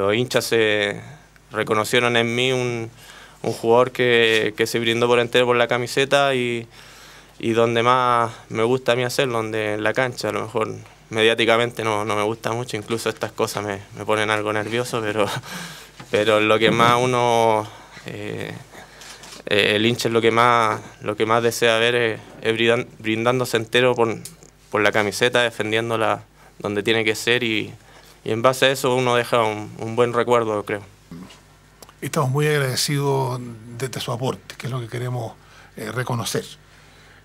los hinchas se reconocieron en mí un, jugador que, se brindó por entero por la camiseta y, donde más me gusta a mí hacer, donde en la cancha, a lo mejor mediáticamente no, no me gusta mucho, incluso estas cosas me, me, ponen algo nervioso, pero, pero lo que más uno, eh, eh, el hincha es lo que más, lo que más desea ver es, brindándose entero por, por la camiseta, defendiéndola donde tiene que ser y y en base a eso uno deja un, buen recuerdo, creo. Estamos muy agradecidos de, su aporte, que es lo que queremos eh, reconocer.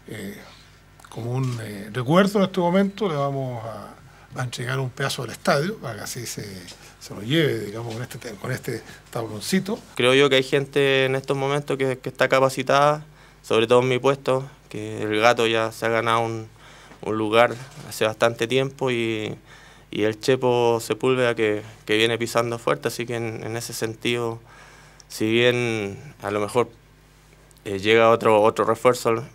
Eh, como un eh, recuerdo en este momento le vamos a, a, entregar un pedazo del estadio para que así se, se lo lleve, digamos, con este, con este tabloncito. Creo yo que hay gente en estos momentos que, que está capacitada, sobre todo en mi puesto, que el gato ya se ha ganado un, un lugar hace bastante tiempo y y el Chepo Sepúlveda que, que viene pisando fuerte, así que en, ese sentido, si bien a lo mejor eh, llega otro, otro refuerzo,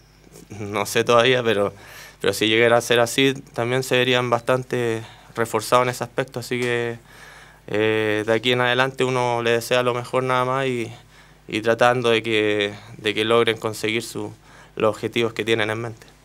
no sé todavía, pero, pero si llegara a ser así, también se verían bastante reforzados en ese aspecto, así que eh, de aquí en adelante uno le desea lo mejor nada más y, y tratando de que, de que logren conseguir su, los objetivos que tienen en mente.